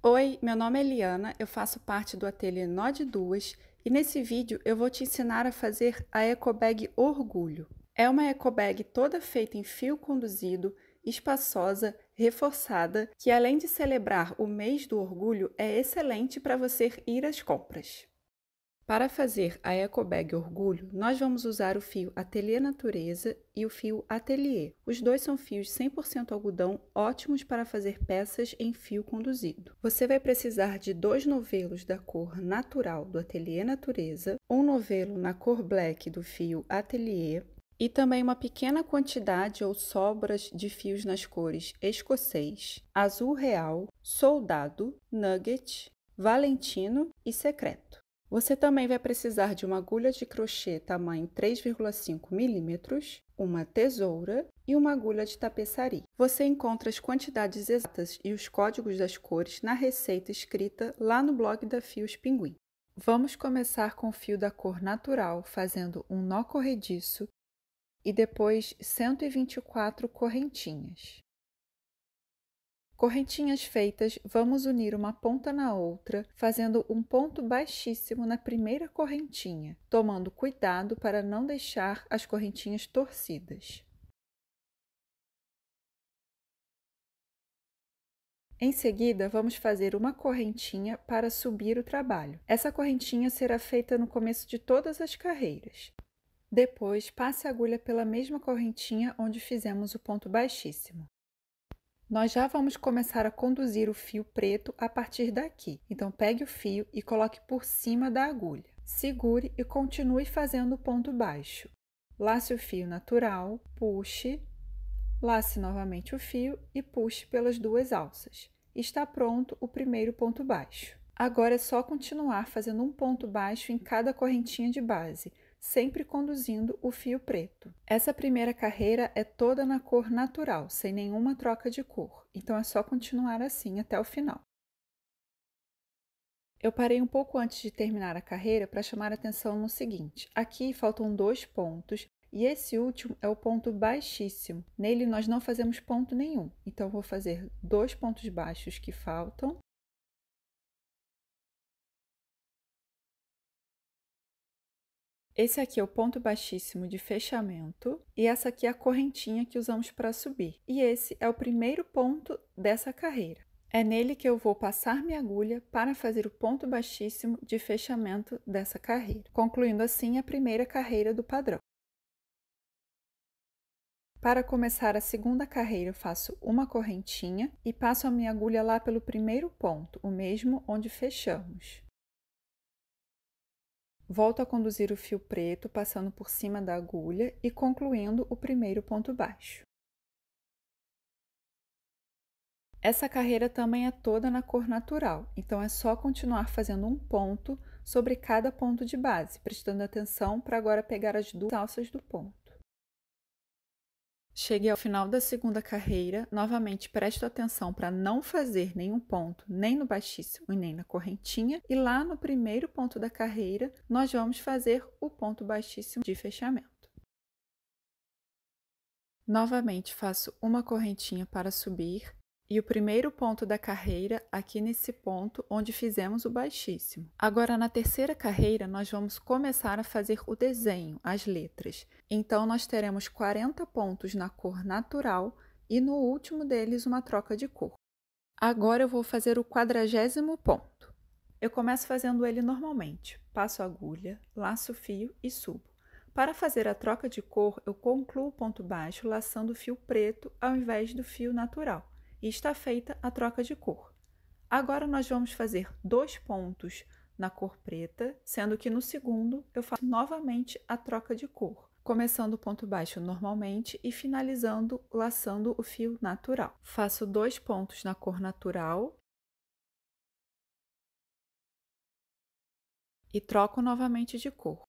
Oi, meu nome é Eliana, eu faço parte do ateliê Nó de Duas e nesse vídeo eu vou te ensinar a fazer a ecobag Orgulho. É uma ecobag toda feita em fio conduzido, espaçosa, reforçada, que além de celebrar o mês do orgulho, é excelente para você ir às compras. Para fazer a Ecobag Orgulho, nós vamos usar o fio Atelier Natureza e o fio Atelier. Os dois são fios 100% algodão, ótimos para fazer peças em fio conduzido. Você vai precisar de dois novelos da cor natural do Atelier Natureza, um novelo na cor black do fio Atelier e também uma pequena quantidade ou sobras de fios nas cores escocês, azul real, soldado, nugget, valentino e secreto. Você também vai precisar de uma agulha de crochê tamanho 3,5 mm, uma tesoura e uma agulha de tapeçaria. Você encontra as quantidades exatas e os códigos das cores na receita escrita lá no blog da Fios Pinguim. Vamos começar com o fio da cor natural, fazendo um nó corrediço e depois 124 correntinhas. Correntinhas feitas, vamos unir uma ponta na outra, fazendo um ponto baixíssimo na primeira correntinha, tomando cuidado para não deixar as correntinhas torcidas. Em seguida, vamos fazer uma correntinha para subir o trabalho. Essa correntinha será feita no começo de todas as carreiras. Depois, passe a agulha pela mesma correntinha onde fizemos o ponto baixíssimo. Nós já vamos começar a conduzir o fio preto a partir daqui. Então, pegue o fio e coloque por cima da agulha. Segure e continue fazendo o ponto baixo. Lace o fio natural, puxe, lace novamente o fio e puxe pelas duas alças. Está pronto o primeiro ponto baixo. Agora é só continuar fazendo um ponto baixo em cada correntinha de base, sempre conduzindo o fio preto. Essa primeira carreira é toda na cor natural, sem nenhuma troca de cor, então é só continuar assim até o final. Eu parei um pouco antes de terminar a carreira para chamar atenção no seguinte: aqui faltam dois pontos e esse último é o ponto baixíssimo. Nele nós não fazemos ponto nenhum, então vou fazer dois pontos baixos que faltam Esse aqui é o ponto baixíssimo de fechamento e essa aqui é a correntinha que usamos para subir. E esse é o primeiro ponto dessa carreira. É nele que eu vou passar minha agulha para fazer o ponto baixíssimo de fechamento dessa carreira, concluindo assim a primeira carreira do padrão. Para começar a segunda carreira, eu faço uma correntinha e passo a minha agulha lá pelo primeiro ponto, o mesmo onde fechamos. Volto a conduzir o fio preto passando por cima da agulha e concluindo o primeiro ponto baixo. Essa carreira também é toda na cor natural, então é só continuar fazendo um ponto sobre cada ponto de base, prestando atenção para agora pegar as duas alças do ponto. Cheguei ao final da segunda carreira, novamente presto atenção para não fazer nenhum ponto, nem no baixíssimo e nem na correntinha, e lá no primeiro ponto da carreira, nós vamos fazer o ponto baixíssimo de fechamento. Novamente faço uma correntinha para subir e o primeiro ponto da carreira aqui nesse ponto onde fizemos o baixíssimo. Agora, na terceira carreira, nós vamos começar a fazer o desenho, as letras. Então, nós teremos 40 pontos na cor natural e no último deles uma troca de cor. Agora, eu vou fazer o quadragésimo ponto. Eu começo fazendo ele normalmente, passo agulha, laço fio e subo. Para fazer a troca de cor, eu concluo o ponto baixo laçando o fio preto ao invés do fio natural e está feita a troca de cor. Agora nós vamos fazer dois pontos na cor preta, sendo que no segundo eu faço novamente a troca de cor, começando o ponto baixo normalmente e finalizando laçando o fio natural. Faço dois pontos na cor natural e troco novamente de cor.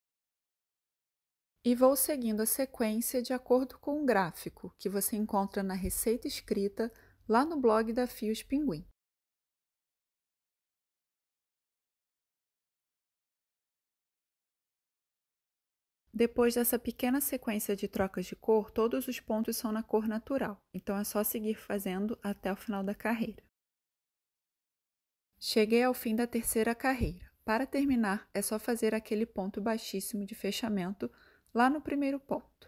E vou seguindo a sequência de acordo com o gráfico que você encontra na receita escrita lá no blog da Fios Pinguim. Depois dessa pequena sequência de trocas de cor, todos os pontos são na cor natural, então é só seguir fazendo até o final da carreira. Cheguei ao fim da terceira carreira. Para terminar, é só fazer aquele ponto baixíssimo de fechamento lá no primeiro ponto.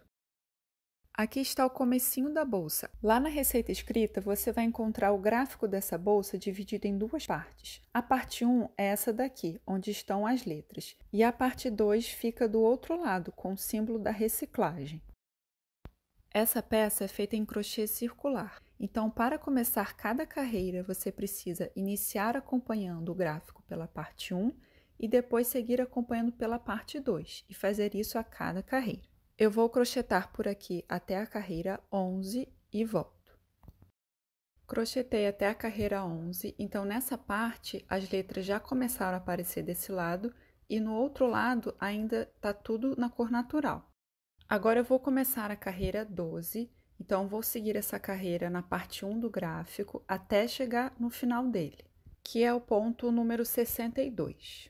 Aqui está o comecinho da bolsa. Lá na receita escrita, você vai encontrar o gráfico dessa bolsa dividido em duas partes. A parte 1 é essa daqui, onde estão as letras, e a parte 2 fica do outro lado, com o símbolo da reciclagem. Essa peça é feita em crochê circular. Então, para começar cada carreira, você precisa iniciar acompanhando o gráfico pela parte 1 e depois seguir acompanhando pela parte 2 e fazer isso a cada carreira. Eu vou crochetar por aqui até a carreira 11 e volto. Crochetei até a carreira 11, então nessa parte as letras já começaram a aparecer desse lado e no outro lado ainda tá tudo na cor natural. Agora eu vou começar a carreira 12, então vou seguir essa carreira na parte 1 do gráfico até chegar no final dele, que é o ponto número 62.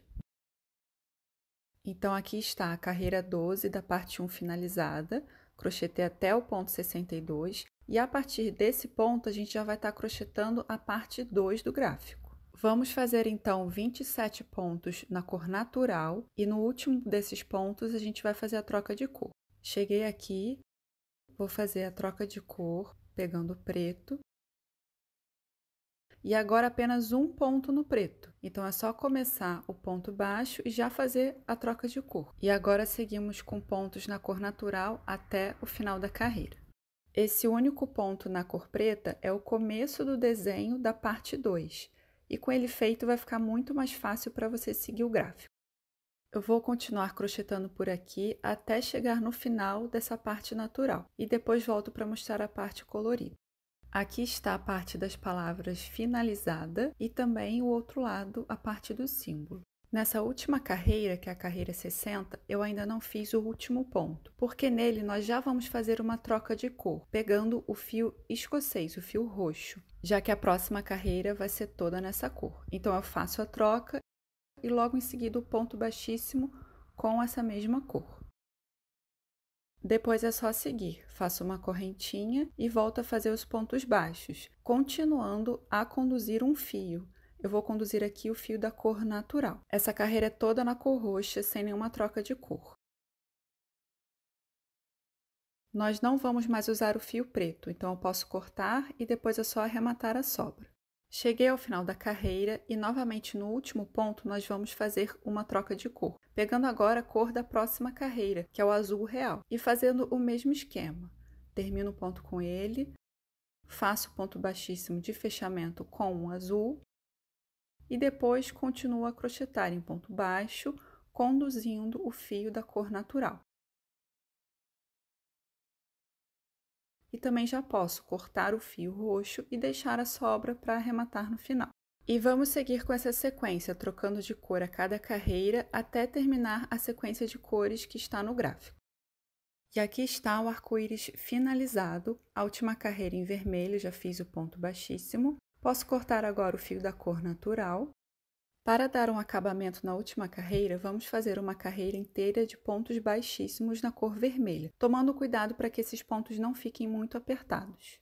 Então, aqui está a carreira 12 da parte 1 finalizada, crochetei até o ponto 62, e a partir desse ponto, a gente já vai estar tá crochetando a parte 2 do gráfico. Vamos fazer, então, 27 pontos na cor natural, e no último desses pontos, a gente vai fazer a troca de cor. Cheguei aqui, vou fazer a troca de cor pegando preto, e agora apenas um ponto no preto. Então é só começar o ponto baixo e já fazer a troca de cor. E agora seguimos com pontos na cor natural até o final da carreira. Esse único ponto na cor preta é o começo do desenho da parte 2, e com ele feito vai ficar muito mais fácil para você seguir o gráfico. Eu vou continuar crochetando por aqui até chegar no final dessa parte natural, e depois volto para mostrar a parte colorida. Aqui está a parte das palavras finalizada e também o outro lado, a parte do símbolo. Nessa última carreira, que é a carreira 60, eu ainda não fiz o último ponto, porque nele nós já vamos fazer uma troca de cor, pegando o fio escocês, o fio roxo, já que a próxima carreira vai ser toda nessa cor. Então eu faço a troca e logo em seguida o ponto baixíssimo com essa mesma cor. Depois é só seguir, Faço uma correntinha e volta a fazer os pontos baixos, continuando a conduzir um fio. Eu vou conduzir aqui o fio da cor natural. Essa carreira é toda na cor roxa, sem nenhuma troca de cor. Nós não vamos mais usar o fio preto, então eu posso cortar e depois é só arrematar a sobra. Cheguei ao final da carreira e novamente no último ponto nós vamos fazer uma troca de cor, pegando agora a cor da próxima carreira, que é o azul real, e fazendo o mesmo esquema. Termino o ponto com ele, faço o ponto baixíssimo de fechamento com um azul e depois continuo a crochetar em ponto baixo, conduzindo o fio da cor natural. e também já posso cortar o fio roxo e deixar a sobra para arrematar no final. E vamos seguir com essa sequência, trocando de cor a cada carreira até terminar a sequência de cores que está no gráfico. E aqui está o arco-íris finalizado, a última carreira em vermelho, já fiz o ponto baixíssimo. Posso cortar agora o fio da cor natural para dar um acabamento na última carreira, vamos fazer uma carreira inteira de pontos baixíssimos na cor vermelha, tomando cuidado para que esses pontos não fiquem muito apertados.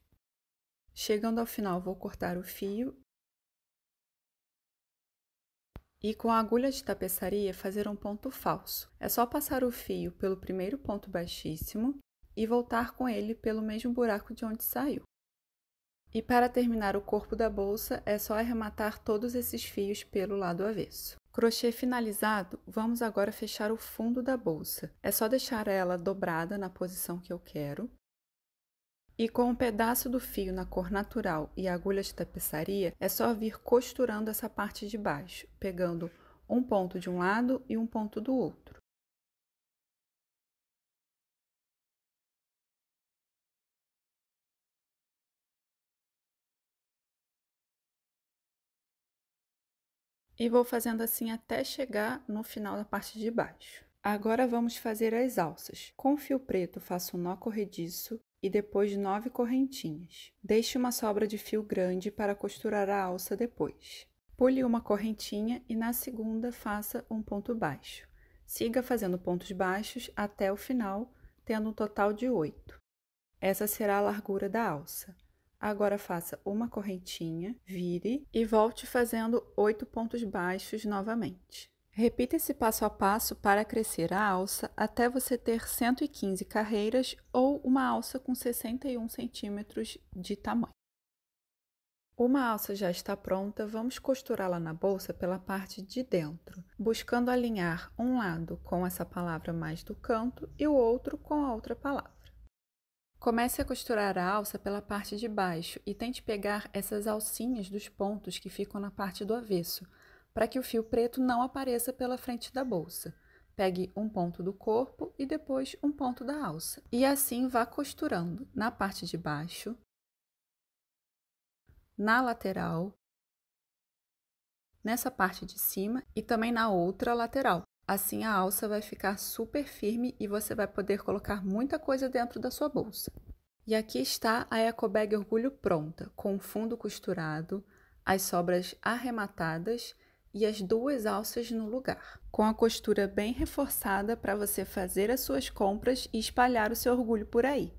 Chegando ao final, vou cortar o fio e com a agulha de tapeçaria fazer um ponto falso. É só passar o fio pelo primeiro ponto baixíssimo e voltar com ele pelo mesmo buraco de onde saiu. E para terminar o corpo da bolsa, é só arrematar todos esses fios pelo lado avesso. Crochê finalizado, vamos agora fechar o fundo da bolsa. É só deixar ela dobrada na posição que eu quero. E com um pedaço do fio na cor natural e agulha de tapeçaria, é só vir costurando essa parte de baixo, pegando um ponto de um lado e um ponto do outro. E vou fazendo assim até chegar no final da parte de baixo. Agora vamos fazer as alças. Com fio preto faço um nó corrediço e depois nove correntinhas. Deixe uma sobra de fio grande para costurar a alça depois. Pule uma correntinha e na segunda faça um ponto baixo. Siga fazendo pontos baixos até o final, tendo um total de oito. Essa será a largura da alça. Agora faça uma correntinha, vire e volte fazendo oito pontos baixos novamente. Repita esse passo a passo para crescer a alça até você ter 115 carreiras ou uma alça com 61 centímetros de tamanho. Uma alça já está pronta, vamos costurá-la na bolsa pela parte de dentro, buscando alinhar um lado com essa palavra mais do canto e o outro com a outra palavra. Comece a costurar a alça pela parte de baixo e tente pegar essas alcinhas dos pontos que ficam na parte do avesso, para que o fio preto não apareça pela frente da bolsa. Pegue um ponto do corpo e depois um ponto da alça. E assim vá costurando na parte de baixo, na lateral, nessa parte de cima e também na outra lateral. Assim a alça vai ficar super firme e você vai poder colocar muita coisa dentro da sua bolsa. E aqui está a Ecobag Orgulho pronta, com o fundo costurado, as sobras arrematadas e as duas alças no lugar, com a costura bem reforçada para você fazer as suas compras e espalhar o seu orgulho por aí.